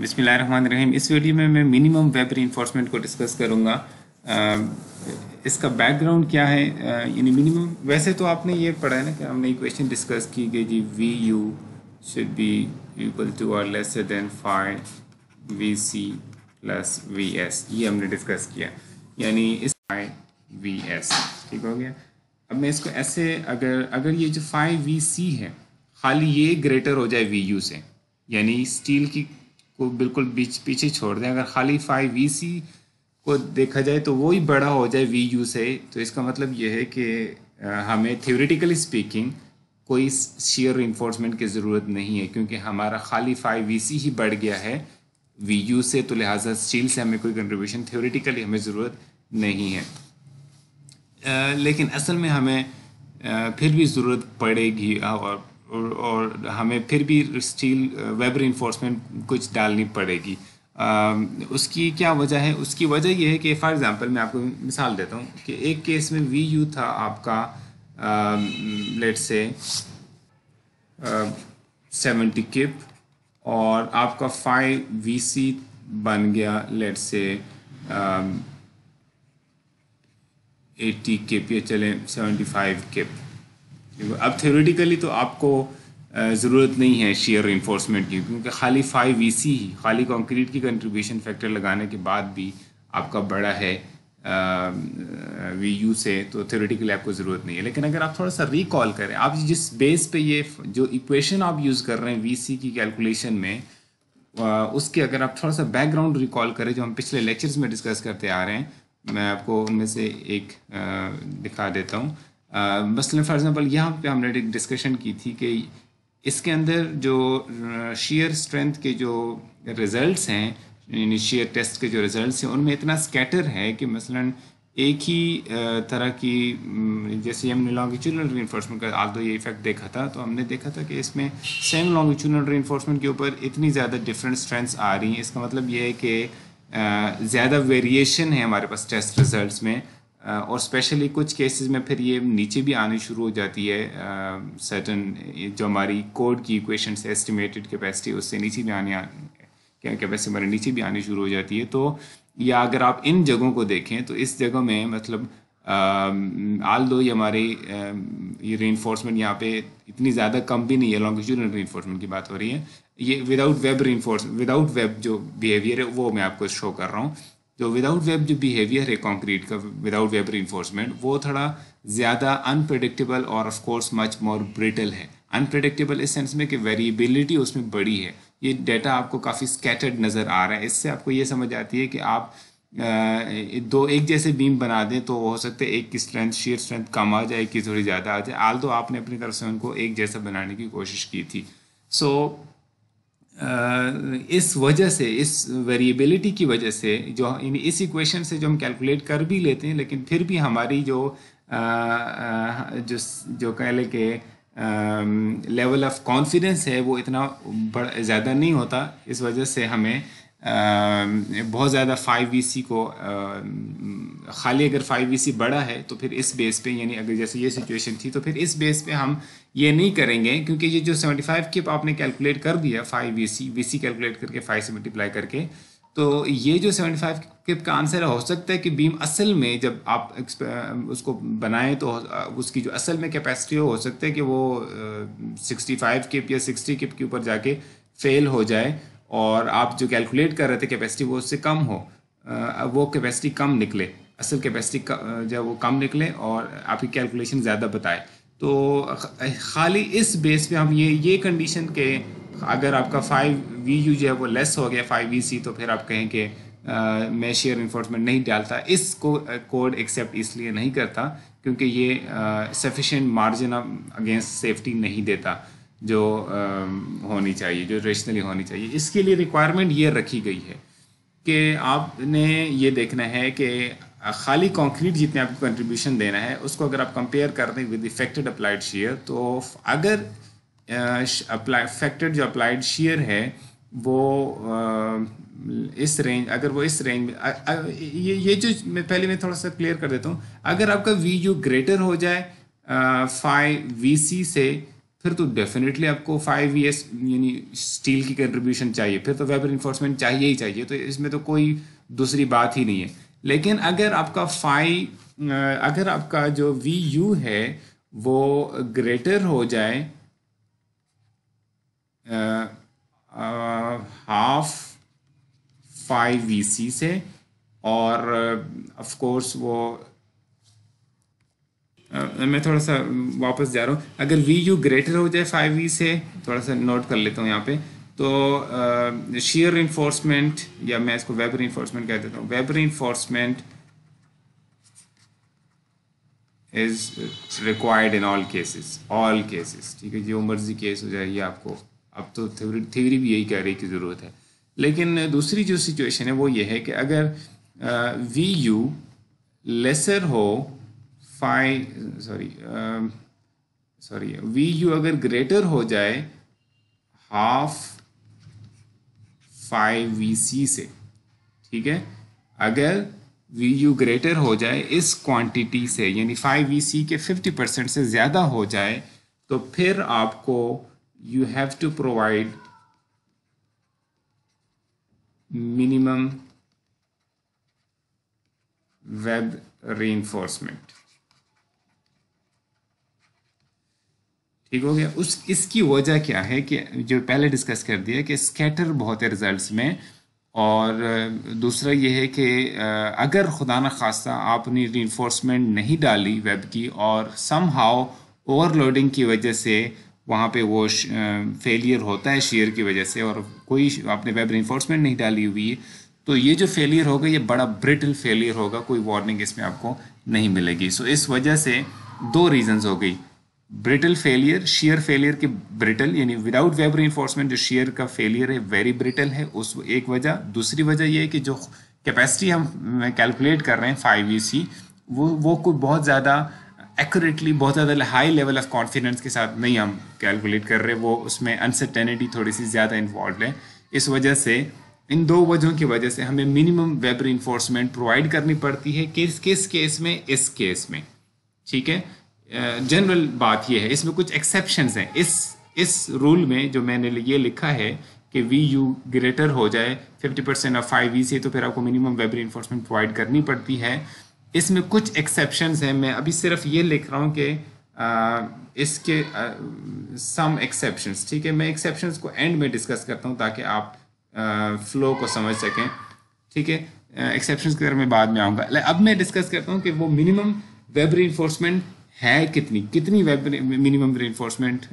रहीम इस वीडियो में मैं मिनिमम वेब रिइंफोर्समेंट को डिस्कस करूँगा इसका बैकग्राउंड क्या है यानी मिनिमम वैसे तो आपने ये पढ़ा है ना कि हमने क्वेश्चन डिस्कस की कि जी V U should be equal to or less than five V C plus V S ये हमने डिस्कस किया यानी इस फाइव वी एस ठीक हो गया अब मैं इसको ऐसे अगर अगर ये जो फाइव वी सी है खाली ये ग्रेटर हो जाए वी यू से यानी स्टील की को बिल्कुल बीच पीछे छोड़ दें अगर खाली फाइव वी सी को देखा जाए तो वो ही बड़ा हो जाए वी यू से तो इसका मतलब यह है कि हमें थियोरिटिकली स्पीकिंग कोई शेयर इन्फोर्समेंट की ज़रूरत नहीं है क्योंकि हमारा खाली फाइव वी सी ही बढ़ गया है वी यू से तो लिहाजा स्टील से हमें कोई कंट्रीब्यूशन थियोरिटिकली हमें ज़रूरत नहीं है आ, लेकिन असल में हमें आ, फिर भी ज़रूरत पड़ेगी और और, और हमें फिर भी स्टील वेब इन्फोर्समेंट कुछ डालनी पड़ेगी आ, um, उसकी क्या वजह है उसकी वजह यह है कि फॉर एग्ज़ाम्पल मैं आपको मिसाल देता हूँ कि एक केस में वी यू था आपका लेट से सेवेंटी किप और आपका फाइव वी सी बन गया लेट से एटी किप या चलें सेवेंटी फाइव किप अब थ्योरेटिकली तो आपको ज़रूरत नहीं है शेयर इन्फोर्समेंट की क्योंकि खाली फाइव वी सी ही खाली कंक्रीट की कंट्रीब्यूशन फैक्टर लगाने के बाद भी आपका बड़ा है वी यू से तो थ्योरेटिकली आपको ज़रूरत नहीं है लेकिन अगर आप थोड़ा सा रिकॉल करें आप जिस बेस पे ये जो इक्वेशन आप यूज़ कर रहे हैं वी सी की कैलकुलेशन में उसके अगर आप थोड़ा सा बैकग्राउंड रिकॉल करें जो हम पिछले लेक्चर्स में डिस्कस करते आ रहे हैं मैं आपको उनमें से एक दिखा देता हूँ मसलन फॉर एग्ज़ाम्पल यहाँ पे हमने एक डिस्कशन की थी कि इसके अंदर जो शेयर स्ट्रेंथ के जो रिज़ल्ट हैं शेयर टेस्ट के जो रिज़ल्ट हैं उनमें इतना स्कैटर है कि मसलन एक ही तरह की जैसे हमने लॉन्गिट्यूडनल रीइन्फोर्समेंट का आल तो ये इफेक्ट देखा था तो हमने देखा था कि इसमें सेम लॉन्गिट्यूडनल रीइन्फोर्समेंट के ऊपर इतनी ज़्यादा डिफरेंट स्ट्रेंथ्स आ रही हैं इसका मतलब ये है कि ज़्यादा वेरिएशन है हमारे पास टेस्ट रिजल्ट्स में और स्पेशली कुछ केसेस में फिर ये नीचे भी आनी शुरू हो जाती है सर्टन जो हमारी कोड की इक्वेशन से एस्टिमेटेड कैपेसिटी उससे नीचे भी आने क्या कैपेसिटी हमारे नीचे भी आनी शुरू हो जाती है तो या अगर आप इन जगहों को देखें तो इस जगह में मतलब आल दो ये हमारे ये रे इन्फोर्समेंट यहाँ पे इतनी ज़्यादा कम भी नहीं है लॉन्गिट्यूडनल रे इन्फोर्समेंट की बात हो रही है ये without web re without web जो बिहेवियर है वो मैं आपको शो कर रहा हूँ जो विदाउट वेब जो बिहेवियर है कॉन्क्रीट का विदाउट वेब रिइंफोर्समेंट वो थोड़ा ज़्यादा अनप्रडिक्टेबल और of course much more brittle है अनप्रडिक्टेबल इस सेंस में कि वेरिएबिलिटी उसमें बड़ी है ये डेटा आपको काफ़ी स्कैटर्ड नज़र आ रहा है इससे आपको ये समझ आती है कि आप दो एक जैसे बीम बना दें तो हो सकते हैं एक की स्ट्रेंथ शेयर स्ट्रेंथ कम आ जाए एक की थोड़ी ज़्यादा आ जाए आल तो आपने अपनी तरफ से उनको एक जैसा बनाने की कोशिश की थी सो so, इस वजह से इस वेरिएबिलिटी की वजह से जो इस इक्वेशन से जो हम कैलकुलेट कर भी लेते हैं लेकिन फिर भी हमारी जो जो जो कह लें कि लेवल ऑफ कॉन्फिडेंस है वो इतना ज़्यादा नहीं होता इस वजह से हमें बहुत ज़्यादा फाइव वी सी को खाली अगर फाइव वी सी बड़ा है तो फिर इस बेस पे यानी अगर जैसे ये सिचुएशन थी तो फिर इस बेस पे हम ये नहीं करेंगे क्योंकि ये जो सेवेंटी फाइव की आपने कैलकुलेट कर दिया five V C V C calculate करके फाइव से मल्टीप्लाई करके तो ये जो सेवेंटी फाइव किप का आंसर हो सकता है कि बीम असल में जब आप उसको बनाएं तो उसकी जो असल में कैपेसिटी हो, हो सकता है कि वो सिक्सटी फाइव किप या सिक्सटी किप के ऊपर जाके फेल हो जाए और आप जो कैलकुलेट कर रहे थे कैपेसिटी वो उससे कम हो वो कैपेसिटी कम निकले असल कैपेसिटी जब वो कम निकले और आपकी कैलकुलेशन ज़्यादा बताए तो खाली इस बेस पे हम ये ये कंडीशन के अगर आपका फाइव वी यू जो है वो लेस हो गया फाइव वी सी तो फिर आप कहें कि मैं शेयर इन्फोर्समेंट नहीं डालता इस को कोड एक्सेप्ट इसलिए नहीं करता क्योंकि ये sufficient margin of against safety नहीं देता जो होनी चाहिए जो रेशनली होनी चाहिए इसके लिए रिक्वायरमेंट ये रखी गई है कि आपने ये देखना है कि खाली कंक्रीट जितने आपको कंट्रीब्यूशन देना है उसको अगर आप कंपेयर कर दें विद इफेक्टेड अप्लाइड शेयर तो अगर अप्लाई जो अप्लाइड शेयर है वो इस रेंज अगर वो इस रेंज में ये ये जो मैं पहले मैं थोड़ा सा क्लियर कर देता हूँ अगर आपका वी यू ग्रेटर हो जाए फाइव वी सी से फिर तो डेफिनेटली आपको फाइव ईयर्स यानी स्टील की कंट्रीब्यूशन चाहिए फिर तो वेबर इन्फोर्समेंट चाहिए ही चाहिए तो इसमें तो कोई दूसरी बात ही नहीं है लेकिन अगर आपका फाइव अगर आपका जो वी यू है वो ग्रेटर हो जाए हाफ फाइव वी सी से और ऑफ कोर्स वो मैं थोड़ा सा वापस जा रहा हूँ अगर वी यू ग्रेटर हो जाए फाइव वी से थोड़ा सा नोट कर लेता हूँ यहाँ पे तो शेयर uh, इन्फोर्समेंट या मैं इसको वेब इन्फोर्समेंट कह देता हूँ web reinforcement is required in all cases all cases ठीक है जो मर्जी केस हो जाएगी आपको अब तो थ्योरी भी यही कह रही की ज़रूरत है लेकिन दूसरी जो सिचुएशन है वो ये है कि अगर वी यू लेसर हो five sorry sorry V U अगर ग्रेटर हो जाए हाफ फाइव वी सी से ठीक है अगर वी यू ग्रेटर हो जाए इस क्वांटिटी से यानी फाइव वी सी के फिफ्टी परसेंट से ज़्यादा हो जाए तो फिर आपको you have to provide minimum web reinforcement ठीक हो गया उस इसकी वजह क्या है कि जो पहले डिस्कस कर दिया कि स्कैटर बहुत है रिजल्ट्स में और दूसरा ये है कि अगर खुदा न खास्ता आपने रीनफोर्समेंट नहीं डाली वेब की और सम हाउ ओवरलोडिंग की वजह से वहाँ पे वो फेलियर होता है शेयर की वजह से और कोई आपने वेब इन्फोर्समेंट नहीं डाली हुई है तो ये जो फेलियर होगा ये बड़ा ब्रिटल फेलियर होगा कोई वार्निंग इसमें आपको नहीं मिलेगी सो so, इस वजह से दो रीज़न्स हो गई ब्रिटल फेलियर शेयर फेलियर के ब्रिटल यानी विदाउट वेब री जो शेयर का फेलियर है वेरी ब्रिटल है उस एक वजह दूसरी वजह यह है कि जो कैपेसिटी हम कैलकुलेट कर रहे हैं फाइव ई सी वो वो कुछ बहुत ज़्यादा एक्यूरेटली बहुत ज़्यादा हाई लेवल ऑफ कॉन्फिडेंस के साथ नहीं हम कैलकुलेट कर रहे वो उसमें अनसर्टेनिटी थोड़ी सी ज़्यादा इन्वॉल्व है इस वजह से इन दो वजहों की वजह से हमें मिनिमम वेब इन्फोर्समेंट प्रोवाइड करनी पड़ती है किस किस केस में इस केस में ठीक है जनरल uh, बात यह है इसमें कुछ एक्सेप्शन हैं इस इस रूल में जो मैंने ये लिखा है कि वी यू ग्रेटर हो जाए 50 परसेंट ऑफ फाइव ई से तो फिर आपको मिनिमम वेब इन्फोर्समेंट प्रोवाइड करनी पड़ती है इसमें कुछ एक्सेप्शन हैं मैं अभी सिर्फ ये लिख रहा हूँ कि uh, इसके सम uh, एक्सेप्शन ठीक है मैं एक्सेप्शन को एंड में डिस्कस करता हूँ ताकि आप फ्लो को समझ सकें ठीक है एक्सेप्शन के तरह मैं बाद में आऊँगा अब मैं डिस्कस करता हूँ कि वो मिनिमम वेब री है कितनी कितनी वेब मिनिमम रेनफोर्समेंट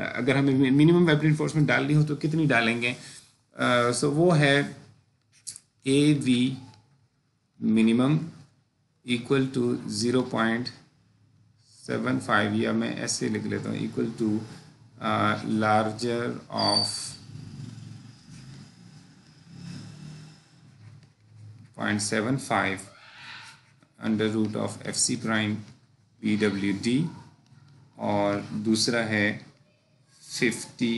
अगर हमें मिनिमम वेब रेनफोर्समेंट डालनी हो तो कितनी डालेंगे सो uh, so वो है A V minimum equal to zero point seven five या मैं ऐसे लिख लेता हूँ equal to larger of point seven five under root of F C prime P W D और दूसरा है fifty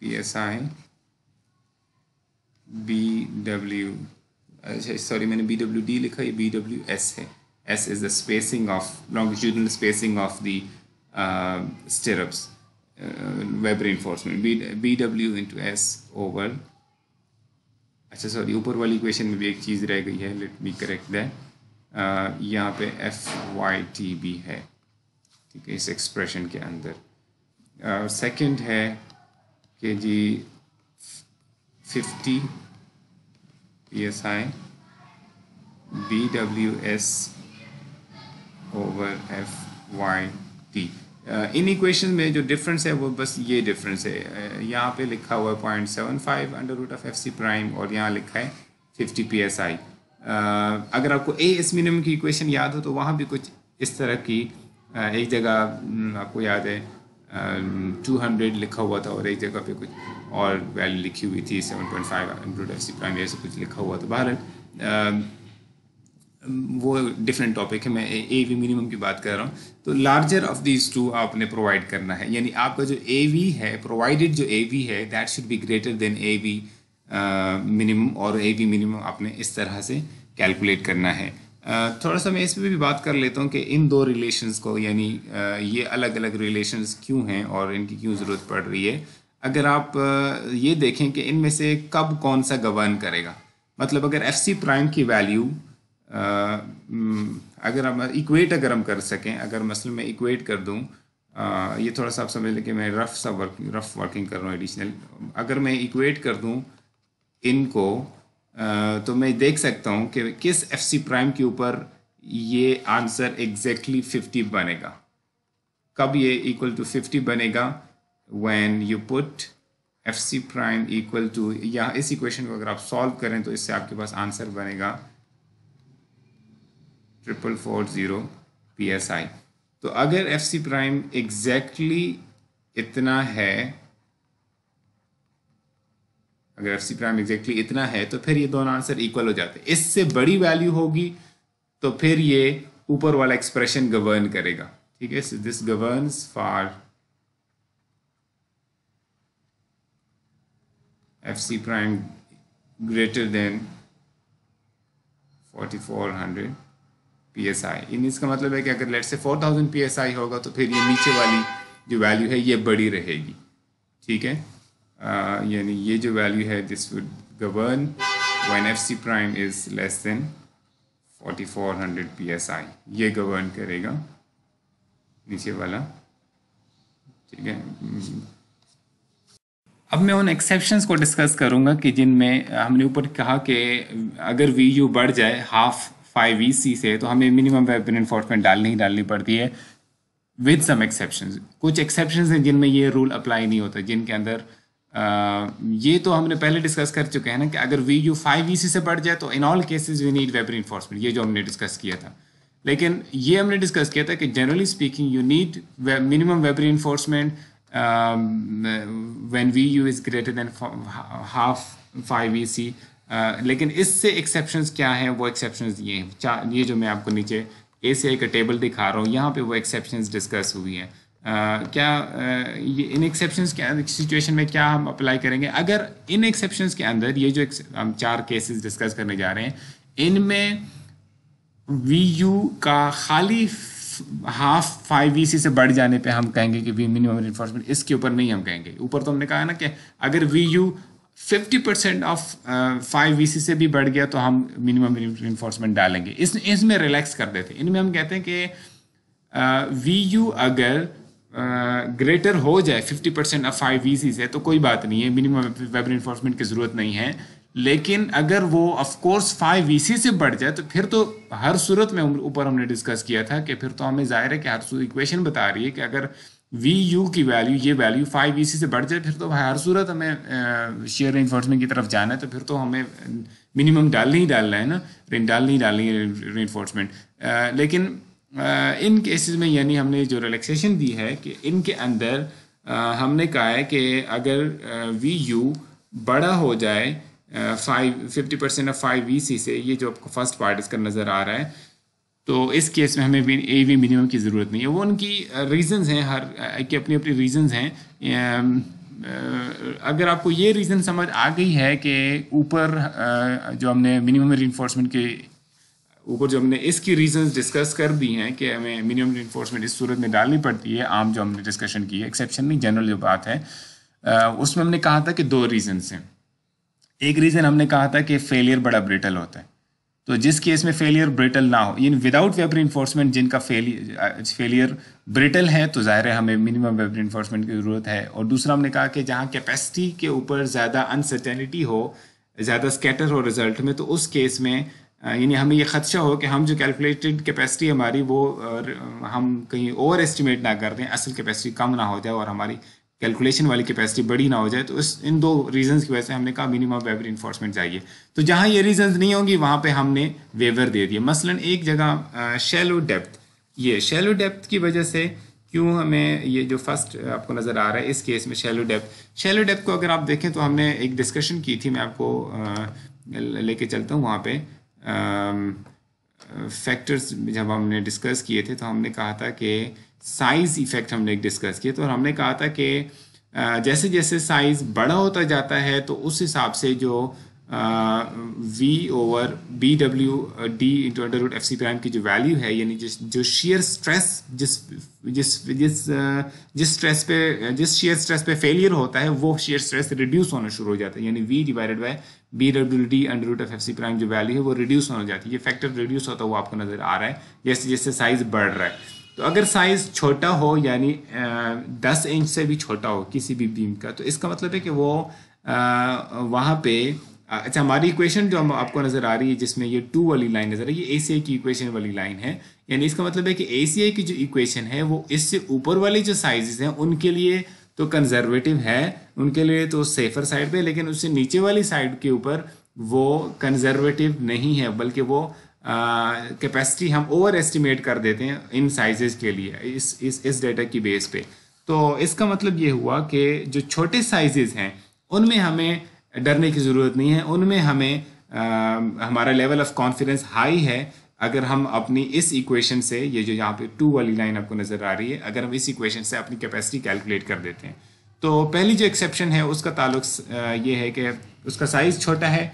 P S I B W अच्छा सॉरी मैंने बी डब्ल्यू डी लिखा ये बी डब्ल्यू एस है S is the spacing of longitudinal spacing of the stirrups web reinforcement B B W into S over अच्छा sorry ऊपर वाली equation में भी एक चीज़ रह गई है लेट मी करेक्ट दैट यहाँ पे एफ वाई टी भी है ठीक है इस एक्सप्रेशन के अंदर सेकंड है कि जी fifty P S I B W S over F Y T in equation में जो डिफरेंस है वो बस ये डिफरेंस है uh, यहाँ पे लिखा हुआ है point seven five under root of F C prime और यहाँ लिखा है फिफ्टी पी एस आई अगर आपको ए एस मिनिमम की इक्वेशन याद हो तो वहाँ भी कुछ इस तरह की एक जगह आपको याद है टू हंड्रेड लिखा हुआ था और एक जगह पे कुछ और वैल्यू लिखी हुई थी seven point five hundred F C prime ऐसे कुछ लिखा हुआ था बहरहाल वो डिफरेंट टॉपिक है मैं ए वी मिनिमम की बात कर रहा हूँ तो लार्जर ऑफ दीज टू आपने प्रोवाइड करना है यानी आपका जो ए वी है प्रोवाइडेड जो ए वी है that should be greater than A V minimum और ए बी मिनिमम आपने इस तरह से कैलकुलेट करना है थोड़ा सा मैं इस पर भी बात कर लेता हूँ कि इन दो रिलेशंस को यानी ये अलग अलग रिलेशंस क्यों हैं और इनकी क्यों ज़रूरत पड़ रही है अगर आप ये देखें कि इनमें से कब कौन सा गवर्न करेगा मतलब अगर एफ सी प्राइम की वैल्यू अगर हम इक्वेट अगर हम कर सकें अगर मसल मैं इक्वेट कर दूं ये थोड़ा सा आप समझ लें कि मैं रफ़ सा वर्क रफ़ वर्किंग कर रहा हूँ एडिशनल अगर मैं इक्वेट कर दूँ इनको तो मैं देख सकता हूँ कि किस एफ सी प्राइम के ऊपर ये आंसर एग्जैक्टली फिफ्टी बनेगा कब ये इक्वल टू फिफ्टी बनेगा when you put F C prime equal to या इस इक्वेशन को अगर आप सॉल्व करें तो इससे आपके पास आंसर बनेगा triple four zero P S I तो अगर एफ सी प्राइम एग्जैक्टली इतना है अगर एफ सी प्राइम एग्जैक्टली इतना है तो फिर ये दोनों आंसर इक्वल हो जाते हैं इससे बड़ी वैल्यू होगी तो फिर ये ऊपर वाला एक्सप्रेशन गवर्न करेगा ठीक है this governs for F C prime greater than 4400 psi इन इसका मतलब है कि अगर लेट से 4000 psi होगा तो फिर ये नीचे वाली जो वैल्यू है ये बड़ी रहेगी ठीक है Uh, यानी ये जो वैल्यू है this would govern when F C prime is less than S I ये गवर्न करेगा नीचे वाला ठीक है अब मैं उन एक्सेप्शंस को डिस्कस करूंगा कि जिनमें हमने ऊपर कहा कि अगर वी यू बढ़ जाए हाफ फाइव ई सी से तो हमें मिनिमम वेपन इन्फोर्समेंट डालनी ही डालनी पड़ती है विद सम एक्सेप्शंस कुछ एक्सेप्शंस हैं जिनमें ये रूल अप्लाई नहीं होता जिनके अंदर ये तो हमने पहले डिस्कस कर चुके हैं ना कि अगर V U five E C से बढ़ जाए तो in all cases we need web reinforcement ये जो हमने डिस्कस किया था लेकिन ये हमने डिस्कस किया था कि generally speaking you need minimum web reinforcement when V U is greater than half five E C लेकिन इससे एक्सेप्शन क्या हैं वो एक्सेप्शन ये हैं ये जो मैं आपको नीचे ए सी आई का टेबल दिखा रहा हूँ यहाँ पे वो एक्सेप्शन डिस्कस हुई हैं क्या ये इन एक्सेप्शन के सिचुएशन में क्या हम अप्लाई करेंगे अगर इन एक्सेप्शन के अंदर ये जो हम चार केसेस डिस्कस करने जा रहे हैं इनमें वी यू का खाली हाफ फाइव वी सी से बढ़ जाने पे हम कहेंगे कि वी मिनिमम इन्फोर्समेंट इसके ऊपर नहीं हम कहेंगे ऊपर तो हमने कहा ना कि अगर V U fifty percent of five V C से भी बढ़ गया तो हम मिनिमम इन्फोर्समेंट डालेंगे इस इसमें रिलैक्स कर देते हैं इनमें हम कहते हैं कि वी uh, यू अगर ग्रेटर हो जाए fifty percent of five easy से तो कोई बात नहीं है मिनिमम वेब इन्फोर्समेंट की ज़रूरत नहीं है लेकिन अगर वो ऑफकोर्स फाइव ई से बढ़ जाए तो फिर तो हर सूरत में ऊपर हमने डिस्कस किया था कि फिर तो हमें जाहिर है कि हर इक्वेशन बता रही है कि अगर वी यू की वैल्यू ये वैल्यू फाइव ई से बढ़ जाए फिर तो हर सूरत हमें शेयर इन्फोर्समेंट की तरफ जाना है तो फिर तो हमें मिनिमम डालना ही डालना है ना डालनी ही डालनी है इन्फोर्समेंट लेकिन इन केसेस में यानी हमने जो रिलैक्सेशन दी है कि इनके अंदर हमने कहा है कि अगर वी यू बड़ा हो जाए five fifty percent of five V C से ये जो आपको फर्स्ट पार्ट इसका नज़र आ रहा है तो इस केस में हमें ए वी मिनिमम की ज़रूरत नहीं है वो उनकी रीजंस हैं हर की अपनी अपनी रीजंस हैं अगर आपको ये रीज़न समझ आ गई है कि ऊपर जो हमने मिनिमम रिइंफोर्समेंट के ऊपर जो हमने इसकी रीजंस डिस्कस कर दी हैं कि हमें मिनिमम इन्फोर्समेंट इस सूरत में डालनी पड़ती है आम जो हमने डिस्कशन की है एक्सेप्शन नहीं जनरल जो बात है उसमें हमने कहा था कि दो रीजन्स हैं एक रीज़न हमने कहा था कि फेलियर बड़ा ब्रिटल होता है तो जिस केस में फेलियर ब्रिटल ना हो यानी विदाउट वेपर इन्फोर्समेंट जिनका फेलियर फेलियर ब्रिटल है तो ज़ाहिर है हमें मिनिमम वेपर इन्फोर्समेंट की ज़रूरत है और दूसरा हमने कहा कि जहाँ कैपेसिटी के ऊपर ज़्यादा अनसर्टेनिटी हो ज़्यादा स्कैटर हो रिजल्ट में तो उस केस में यानी हमें ये खदशा हो कि हम जो कैलकुलेटेड कैपेसिटी हमारी वो हम कहीं ओवर एस्टिमेट ना कर दें असल कैपेसिटी कम ना हो जाए और हमारी कैलकुलेशन वाली कैपेसिटी बड़ी ना हो जाए तो इस इन दो रीजंस की वजह से हमने कहा मिनिमम वेवर इन्फोर्समेंट चाहिए तो जहाँ ये रीजंस नहीं होंगी वहाँ पे हमने वेवर दे दिए मसलन एक जगह शेलो डेप्थ ये शेलो डेप्थ की वजह से क्यों हमें ये जो फर्स्ट आपको नज़र आ रहा है इस केस में शेलो डेप्थ शेलो डेप्थ को अगर आप देखें तो हमने एक डिस्कशन की थी मैं आपको लेके चलता हूँ वहाँ पर फैक्टर्स um, जब हमने डिस्कस किए थे तो हमने कहा था कि साइज़ इफ़ेक्ट हमने डिस्कस किए तो हमने कहा था कि जैसे जैसे साइज़ बड़ा होता जाता है तो उस हिसाब से जो आ, v over B W D into under root F C prime की जो वैल्यू है यानी जिस जो शेयर स्ट्रेस जिस जिस जिस uh, जिस स्ट्रेस पे uh, जिस शेयर स्ट्रेस पे फेलियर होता है वो शेयर स्ट्रेस रिड्यूस होना शुरू हो जाता है यानी v divided by B W D under root F F C prime जो वैल्यू है वो रिड्यूस होना जाती है ये फैक्टर रिड्यूस होता है वो आपको नजर आ रहा है जैसे जैसे साइज बढ़ रहा है तो अगर साइज छोटा हो यानी uh, दस इंच से भी छोटा हो किसी भी बीम का तो इसका मतलब है कि वो वहाँ पे अच्छा हमारी इक्वेशन जो हम आपको नज़र आ रही है जिसमें ये टू वाली लाइन नज़र है ये ए की इक्वेशन वाली लाइन है यानी इसका मतलब है कि ए की जो इक्वेशन है वो इससे ऊपर वाली जो साइजेस हैं उनके लिए तो कंजर्वेटिव है उनके लिए तो सेफर साइड पे लेकिन उससे नीचे वाली साइड के ऊपर वो कंजर्वेटिव नहीं है बल्कि वो कैपेसिटी हम ओवर एस्टिमेट कर देते हैं इन साइजेस के लिए इस इस इस डेटा की बेस पे तो इसका मतलब ये हुआ कि जो छोटे साइजेस हैं उनमें हमें डरने की ज़रूरत नहीं है उनमें हमें आ, हमारा लेवल ऑफ कॉन्फिडेंस हाई है अगर हम अपनी इस इक्वेशन से ये जो यहाँ पे टू वाली लाइन आपको नज़र आ रही है अगर हम इस इक्वेशन से अपनी कैपेसिटी कैलकुलेट कर देते हैं तो पहली जो एक्सेप्शन है उसका ताल्लुक ये है कि उसका साइज़ छोटा है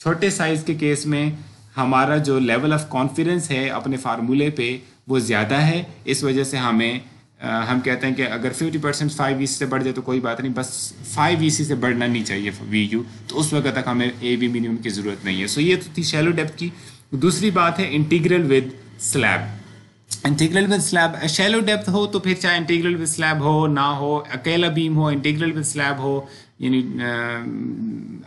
छोटे साइज़ के केस में हमारा जो लेवल ऑफ कॉन्फिडेंस है अपने फार्मूले पे वो ज़्यादा है इस वजह से हमें हम कहते हैं कि अगर फिफ्टी परसेंट फाइव ई से बढ़ जाए तो कोई बात नहीं बस फाइव ई e से बढ़ना नहीं चाहिए वी यू तो उस वक्त तक हमें ए बी मिनिमम की ज़रूरत नहीं है सो ये तो थी शेलो डेप्थ की दूसरी बात है integral with slab integral with slab shallow depth हो तो फिर चाहे इंटीग्रल विद स्लैब हो ना हो अकेला बीम हो इंटीग्रल विद स्लैब हो यानी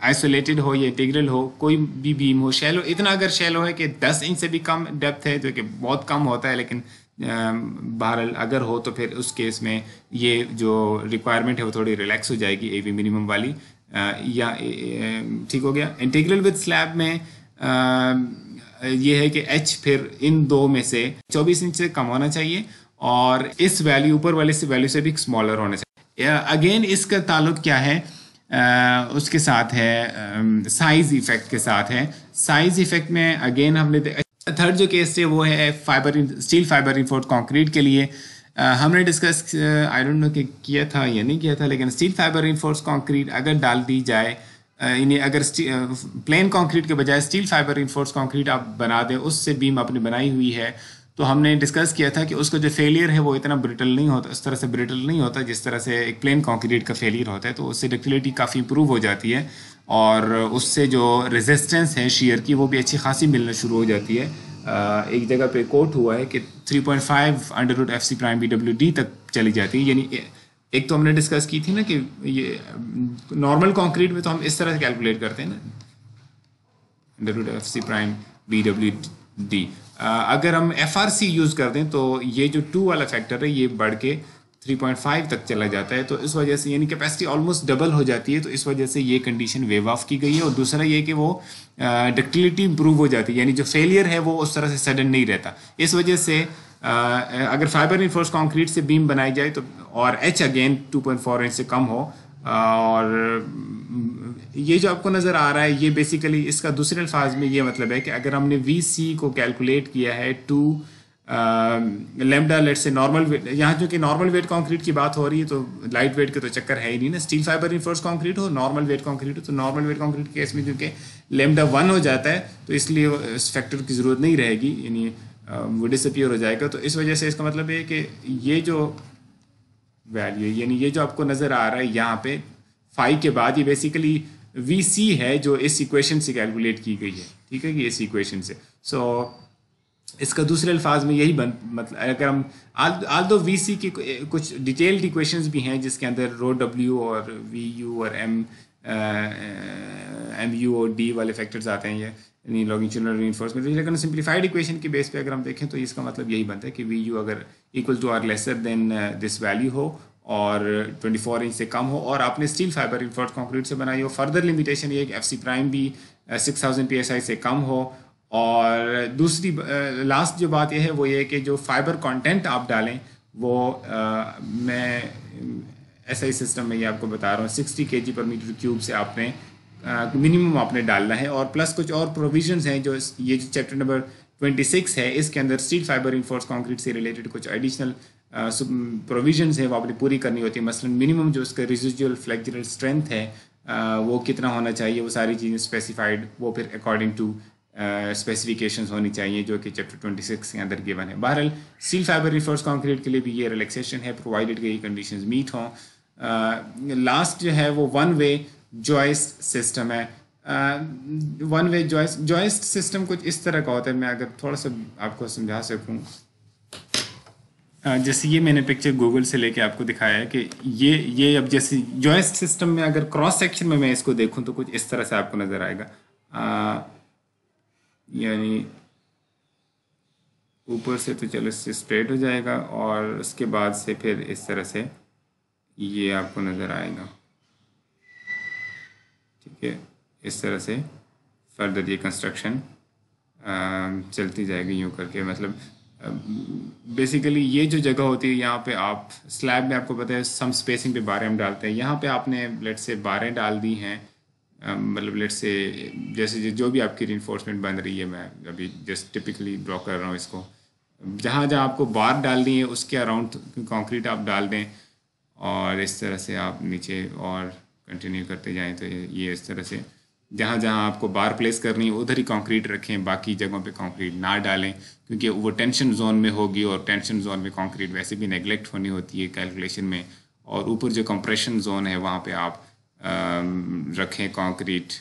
आइसोलेटेड हो या इंटीग्रल हो कोई भी बीम हो शेलो इतना अगर शेलो है कि 10 इंच से भी कम डेप्थ है जो कि बहुत कम होता है लेकिन बहरहाल अगर हो तो फिर उस केस में ये जो रिक्वायरमेंट है वो थोड़ी रिलैक्स हो जाएगी ए वी मिनिमम वाली या ठीक हो गया इंटीग्रल विद स्लैब में ये है कि एच फिर इन दो में से 24 इंच से कम होना चाहिए और इस वैल्यू ऊपर वाले से वैल्यू से भी स्मॉलर होना चाहिए अगेन इसका ताल्लुक क्या है आ, उसके साथ है साइज इफेक्ट के साथ है साइज इफेक्ट में अगेन हमने थर्ड जो केस है वो है fibre steel fibre reinforced concrete के लिए Uh, हमने डिस्कस आई डोंट नो कि किया था या नहीं किया था लेकिन स्टील फाइबर इन्फोर्स कंक्रीट अगर डाल दी जाए यानी uh, अगर प्लेन कंक्रीट uh, के बजाय स्टील फाइबर इन्फोर्स कंक्रीट आप बना दें उससे बीम आपने बनाई हुई है तो हमने डिस्कस किया था कि उसका जो फेलियर है वो इतना ब्रिटल नहीं होता उस तरह से ब्रिटल नहीं होता जिस तरह से एक प्लेन कॉन्क्रीट का फेलियर होता है तो उससे डिक्टिलिटी काफ़ी इंप्रूव हो जाती है और उससे जो रेजिस्टेंस है शेयर की वो भी अच्छी खासी मिलना शुरू हो जाती है एक जगह पे कोट हुआ है कि 3.5 point five under root F C prime B W D तक चली जाती है यानी एक तो हमने डिस्कस की थी ना कि ये नॉर्मल कॉन्क्रीट में तो हम इस तरह से कैलकुलेट करते हैं ना under root F C prime B W D अगर हम एफ आर सी यूज़ कर दें तो ये जो टू वाला फैक्टर है ये बढ़ के 3.5 तक चला जाता है तो इस वजह से यानी कैपेसिटी ऑलमोस्ट डबल हो जाती है तो इस वजह से ये कंडीशन वेव ऑफ की गई है और दूसरा ये कि वो डक्टिलिटी इंप्रूव हो जाती है यानी जो फेलियर है वो उस तरह से सडन नहीं रहता इस वजह से आ, अगर फाइबर इनफोर्स कॉन्क्रीट से बीम बनाई जाए तो और एच अगेन टू इंच से कम हो और ये जो आपको नज़र आ रहा है ये बेसिकली इसका दूसरे अल्फाज में ये मतलब है कि अगर हमने वी सी को कैलकुलेट किया है टू लेमडा लेट से नॉर्मल यहाँ जो कि नॉर्मल वेट कंक्रीट की बात हो रही है तो लाइट वेट का तो चक्कर है ही नहीं ना स्टील फाइबर रिफोर्स कंक्रीट हो नॉर्मल वेट कंक्रीट हो तो नॉर्मल वेट कंक्रीट केस में क्योंकि लेमडा वन हो जाता है तो इसलिए इस फैक्टर की ज़रूरत नहीं रहेगी यानी um, वो डिसअपियर हो जाएगा तो इस वजह से इसका मतलब ये कि ये जो वैल्यू यानी ये जो आपको नज़र आ रहा है यहाँ पे फाइव के बाद ये बेसिकली वी है जो इस इक्वेशन से कैलकुलेट की गई है ठीक है कि इस इक्वेशन से सो so, इसका दूसरे अल्फाज में यही बन मतलब अगर हम आल दो वी सी की कुछ डिटेल्ड इक्वेशंस भी हैं जिसके अंदर रो डब्ल्यू और वी यू और एम एम यू और डी वाले फैक्टर्स आते हैं ये लॉगिंग रीनफोर्समेंट तो लेकिन सिंप्लीफाइड इक्वेशन के बेस पे अगर हम देखें तो इसका मतलब यही बनता है कि वी यू अगर equal to or lesser than this value हो और 24 इंच से कम हो और आपने स्टील फाइबर इन्फोर्ट कंक्रीट से बनाई हो फर्दर लिमिटेशन ये एफ सी प्राइम भी six thousand P S I से कम हो और दूसरी लास्ट जो बात यह है वो ये कि जो फाइबर कंटेंट आप डालें वो आ, मैं ऐसा ही सिस्टम में ये आपको बता रहा हूँ सिक्सटी के जी पर मीटर क्यूब से आपने मिनिमम आपने डालना है और प्लस कुछ और प्रोविजंस हैं जो ये जो चैप्टर नंबर ट्वेंटी सिक्स है इसके अंदर स्टील फाइबर इनफोर्स कंक्रीट से रिलेटेड कुछ एडिशनल प्रोविजंस हैं वो आपने पूरी करनी होती है मसलन मिनिमम जो उसका रिजिजुअल फ्लेक्जरल स्ट्रेंथ है आ, वो कितना होना चाहिए वो सारी चीज़ें स्पेसिफाइड वो फिर अकॉर्डिंग टू स्पेसिफिकेशंस होनी चाहिए जो कि चैप्टर 26 के अंदर गिवन है बहरहाल सील फाइबर रिफोर्स कॉन्क्रीट के लिए भी ये रिलैक्सेशन है प्रोवाइडेड कि ये कंडीशंस मीट हों लास्ट जो है वो वन वे जॉइस्ट सिस्टम है one way joist joist system कुछ इस तरह का होता है मैं अगर थोड़ा सा आपको समझा सकूँ जैसे ये मैंने पिक्चर गूगल से लेके आपको दिखाया है कि ये ये अब जैसे जॉइस्ट सिस्टम में अगर क्रॉस सेक्शन में मैं इसको देखूं तो कुछ इस तरह से आपको नज़र आएगा आ, यानी ऊपर से तो चलो इससे स्ट्रेट हो जाएगा और उसके बाद से फिर इस तरह से ये आपको नज़र आएगा ठीक है इस तरह से फर्दर ये कंस्ट्रक्शन चलती जाएगी यूँ करके मतलब बेसिकली ये जो जगह होती है यहाँ पे आप स्लैब में आपको पता है सम स्पेसिंग पे बारह हम डालते हैं यहाँ पे आपने ब्लड से बारह डाल दी हैं Um, मतलब लेट से जैसे जो भी आपकी रिन्फोर्समेंट बन रही है मैं अभी जस्ट टिपिकली ड्रॉ कर रहा हूँ इसको जहाँ जहाँ आपको बार डालनी है उसके अराउंड कंक्रीट आप डाल दें और इस तरह से आप नीचे और कंटिन्यू करते जाएं तो ये इस तरह से जहाँ जहाँ आपको बार प्लेस करनी है उधर ही कंक्रीट रखें बाकी जगहों पे कंक्रीट ना डालें क्योंकि वो टेंशन जोन में होगी और टेंशन जोन में कंक्रीट वैसे भी नेगलेक्ट होनी होती है कैलकुलेशन में और ऊपर जो कंप्रेशन जोन है वहाँ पे आप रखें कंक्रीट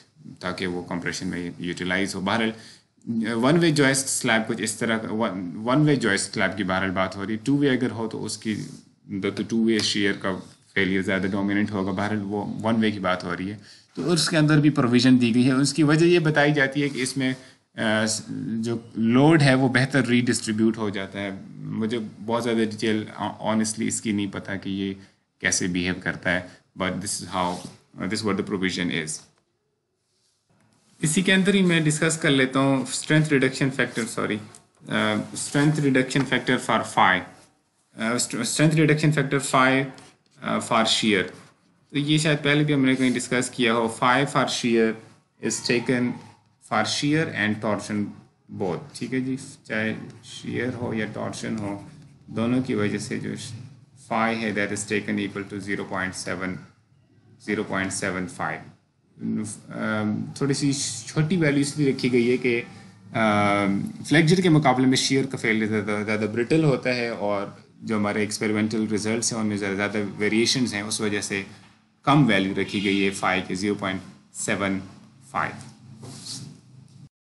ताकि वो कंप्रेशन में यूटिलाइज हो बहरहाल वन वे जॉइस्ट स्लैब कुछ इस तरह वन वे जॉइस्ट स्लैब की बहरहाल बात हो रही है टू वे अगर हो तो उसकी तो टू वे शेयर का फेलियर ज़्यादा डोमिनेंट होगा बहरहाल वो वन वे की बात हो रही है तो उसके अंदर भी प्रोविज़न दी गई है उसकी वजह ये बताई जाती है कि इसमें जो लोड है वो बेहतर रीडिस्ट्रीब्यूट हो जाता है मुझे बहुत ज़्यादा डिटेल ऑनेस्टली इसकी नहीं पता कि ये कैसे बिहेव करता है but this is how this word the provision is इसी के अंदर ही मैं डिस्कस कर लेता हूँ strength reduction factor sorry strength reduction factor for five strength reduction factor five for shear तो ये शायद पहले भी हमने कहीं डिस्कस किया हो five for shear is taken for shear and torsion both ठीक है जी चाहे शेयर हो या टॉर्शन हो दोनों की वजह से जो फाइव है that is taken equal to zero point seven zero point seven five थोड़ी सी छोटी वैल्यू इसलिए रखी गई है कि फ्लैक्जर um, के मुकाबले में शेयर का फेल ज़्यादा ज़्यादा ब्रिटल होता है और जो हमारे एक्सपेरिमेंटल रिजल्ट हैं उनमें ज़्यादा ज़्यादा वेरिएशन हैं उस वजह से कम वैल्यू रखी गई है फाइव के ज़ीरो पॉइंट सेवन फाइव